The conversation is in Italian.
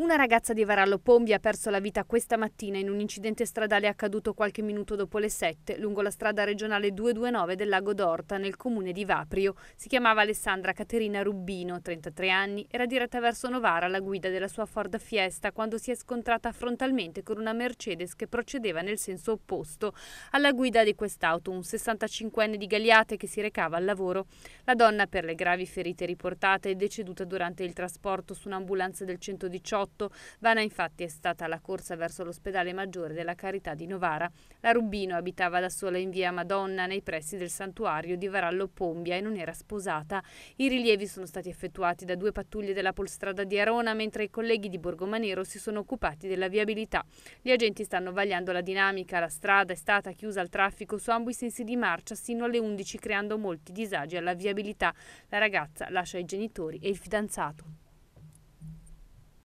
Una ragazza di Varallo Pombi ha perso la vita questa mattina in un incidente stradale accaduto qualche minuto dopo le 7 lungo la strada regionale 229 del lago d'Orta nel comune di Vaprio. Si chiamava Alessandra Caterina Rubbino, 33 anni, era diretta verso Novara alla guida della sua Ford Fiesta quando si è scontrata frontalmente con una Mercedes che procedeva nel senso opposto. Alla guida di quest'auto un 65enne di Galiate che si recava al lavoro. La donna per le gravi ferite riportate è deceduta durante il trasporto su un'ambulanza del 118 2018. Vana infatti è stata la corsa verso l'ospedale maggiore della Carità di Novara. La Rubino abitava da sola in via Madonna nei pressi del santuario di Varallo Pombia e non era sposata. I rilievi sono stati effettuati da due pattuglie della polstrada di Arona mentre i colleghi di Borgomanero si sono occupati della viabilità. Gli agenti stanno vagliando la dinamica, la strada è stata chiusa al traffico su ambo i sensi di marcia sino alle 11 creando molti disagi alla viabilità. La ragazza lascia i genitori e il fidanzato.